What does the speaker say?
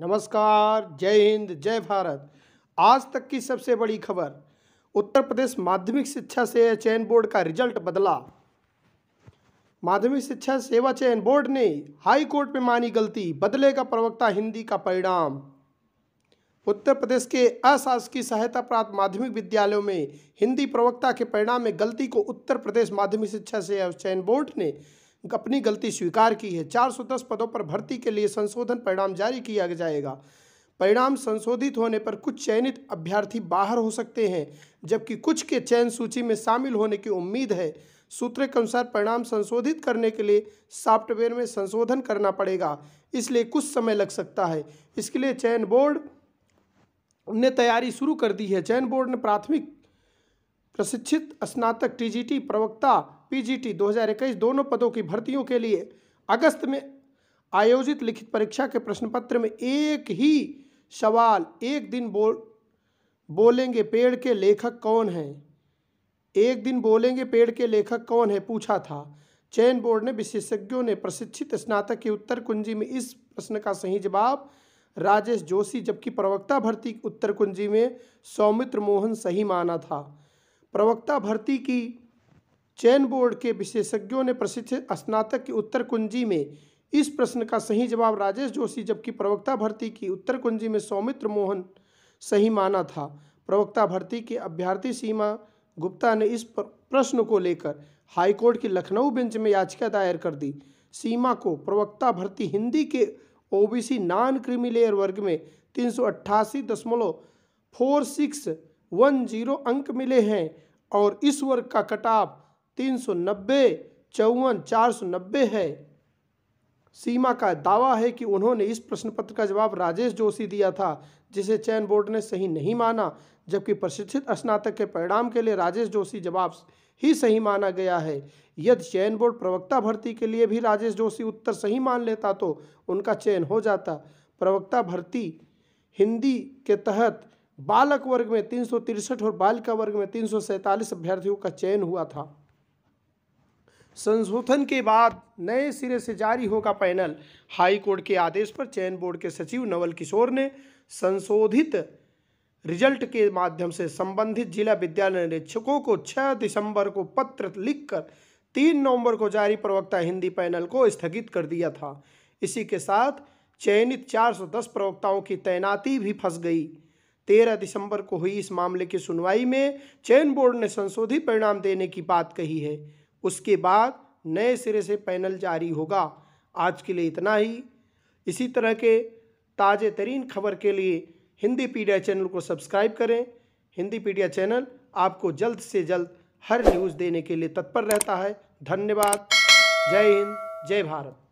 नमस्कार जय हिंद जय भारत आज तक की सबसे बड़ी खबर उत्तर प्रदेश माध्यमिक शिक्षा से चयन बोर्ड का रिजल्ट बदला माध्यमिक शिक्षा सेवा चयन बोर्ड ने हाई कोर्ट में मानी गलती बदलेगा प्रवक्ता हिंदी का परिणाम उत्तर प्रदेश के अशासकीय सहायता प्राप्त माध्यमिक विद्यालयों में हिंदी प्रवक्ता के परिणाम में गलती को उत्तर प्रदेश माध्यमिक शिक्षा सेवा चयन बोर्ड ने अपनी गलती स्वीकार की है 410 पदों पर भर्ती के लिए संशोधन परिणाम जारी किया जाएगा परिणाम संशोधित होने पर कुछ चयनित अभ्यर्थी बाहर हो सकते हैं जबकि कुछ के चयन सूची में शामिल होने की उम्मीद है सूत्र के अनुसार परिणाम संशोधित करने के लिए सॉफ्टवेयर में संशोधन करना पड़ेगा इसलिए कुछ समय लग सकता है इसके लिए चयन बोर्ड ने तैयारी शुरू कर दी है चयन बोर्ड ने प्राथमिक प्रशिक्षित स्नातक टीजीटी प्रवक्ता पीजीटी 2021 दोनों पदों की भर्तियों के लिए अगस्त में आयोजित लिखित परीक्षा के प्रश्न पत्र में एक ही सवाल एक दिन बोल बोलेंगे पेड़ के लेखक कौन हैं एक दिन बोलेंगे पेड़ के लेखक कौन है पूछा था चयन बोर्ड ने विशेषज्ञों ने प्रशिक्षित स्नातक की उत्तर कुंजी में इस प्रश्न का सही जवाब राजेश जोशी जबकि प्रवक्ता भर्ती उत्तर कुंजी में सौमित्र मोहन सही माना था प्रवक्ता भर्ती की चयन बोर्ड के विशेषज्ञों ने प्रशिक्षित स्नातक की उत्तर कुंजी में इस प्रश्न का सही जवाब राजेश जोशी जबकि प्रवक्ता भर्ती की उत्तर कुंजी में सौमित्र मोहन सही माना था प्रवक्ता भर्ती के अभ्यर्थी सीमा गुप्ता ने इस प्रश्न को लेकर हाईकोर्ट की लखनऊ बेंच में याचिका दायर कर दी सीमा को प्रवक्ता भर्ती हिंदी के ओबीसी नॉन क्रिमिलेयर वर्ग में तीन सौ अट्ठासी दशमलव फोर सिक्स वन जीरो अंक मिले हैं और इस वर्ग का कटाव तीन सौ नब्बे चौवन चार सौ नब्बे है सीमा का दावा है कि उन्होंने इस प्रश्न पत्र का जवाब राजेश जोशी दिया था जिसे चयन बोर्ड ने सही नहीं माना जबकि प्रशिक्षित स्नातक के परिणाम के लिए राजेश जोशी जवाब ही सही माना गया है यदि चयन बोर्ड प्रवक्ता भर्ती के लिए भी राजेश जोशी उत्तर सही मान लेता तो उनका चयन हो जाता प्रवक्ता भर्ती हिंदी के तहत बालक वर्ग में तीन और बालिका वर्ग में तीन अभ्यर्थियों का चयन हुआ था संशोधन के बाद नए सिरे से जारी होगा पैनल हाई कोर्ट के आदेश पर चयन बोर्ड के सचिव नवल किशोर ने संशोधित रिजल्ट के माध्यम से संबंधित जिला विद्यालय निरीक्षकों को 6 दिसंबर को पत्र लिखकर 3 नवंबर को जारी प्रवक्ता हिंदी पैनल को स्थगित कर दिया था इसी के साथ चयनित 410 प्रवक्ताओं की तैनाती भी फंस गई तेरह दिसंबर को हुई इस मामले की सुनवाई में चयन बोर्ड ने संशोधित परिणाम देने की बात कही है उसके बाद नए सिरे से पैनल जारी होगा आज के लिए इतना ही इसी तरह के ताज़े तरीन खबर के लिए हिंदी पीडिया चैनल को सब्सक्राइब करें हिंदी पीडिया चैनल आपको जल्द से जल्द हर न्यूज़ देने के लिए तत्पर रहता है धन्यवाद जय हिंद जय भारत